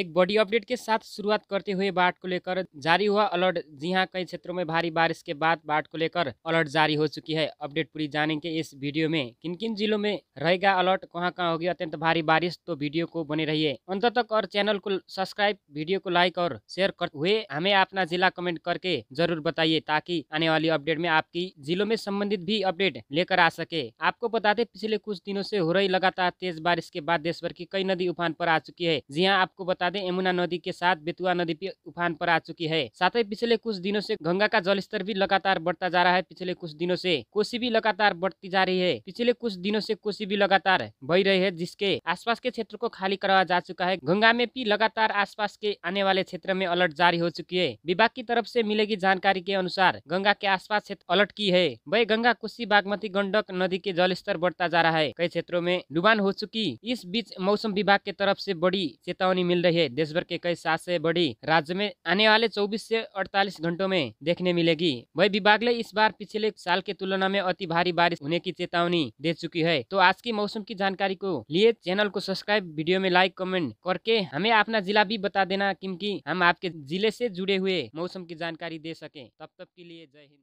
एक बड़ी अपडेट के साथ शुरुआत करते हुए बाढ़ को लेकर जारी हुआ अलर्ट जी हाँ कई क्षेत्रों में भारी बारिश के बाद बाढ़ को लेकर अलर्ट जारी हो चुकी है अपडेट पूरी जानेंगे इस वीडियो में किन किन जिलों में रहेगा अलर्ट कहाँ कहाँ होगी अत्यंत भारी बारिश तो वीडियो को बने रहिए अंत तक और चैनल को सब्सक्राइब वीडियो को लाइक और शेयर करते हुए हमें अपना जिला कमेंट करके जरूर बताइए ताकि आने वाली अपडेट में आपकी जिलों में संबंधित भी अपडेट लेकर आ सके आपको बताते पिछले कुछ दिनों से हो रही लगातार तेज बारिश के बाद देश भर की कई नदी उफान पर आ चुकी है जी हाँ आपको बता बता दें यमुना नदी के साथ बेतुआ नदी भी उफान पर आ चुकी है साथ ही पिछले कुछ दिनों से गंगा का जलस्तर भी लगातार बढ़ता जा रहा है पिछले कुछ दिनों से कोसी भी लगातार बढ़ती जा रही है पिछले कुछ दिनों से कोसी भी लगातार बह रही है जिसके आसपास के क्षेत्र को खाली करवाया जा चुका है गंगा में भी लगातार आसपास के आने वाले क्षेत्र में अलर्ट जारी हो चुकी है विभाग की तरफ से मिलेगी जानकारी के अनुसार गंगा के आसपास क्षेत्र अलर्ट की है वही गंगा कोसी बागमती गंडक नदी के जलस्तर बढ़ता जा रहा है कई क्षेत्रों में डुबान हो चुकी इस बीच मौसम विभाग के तरफ से बड़ी चेतावनी मिल रही है है देश भर के कई सात से बड़ी राज्य में आने वाले चौबीस ऐसी अड़तालीस घंटों में देखने मिलेगी वही विभाग ने इस बार पिछले साल के तुलना में अति भारी बारिश होने की चेतावनी दे चुकी है तो आज की मौसम की जानकारी को लिए चैनल को सब्सक्राइब वीडियो में लाइक कमेंट करके हमें अपना जिला भी बता देना क्यूँकी हम आपके जिले ऐसी जुड़े हुए मौसम की जानकारी दे सके तब तक के लिए जय हिंद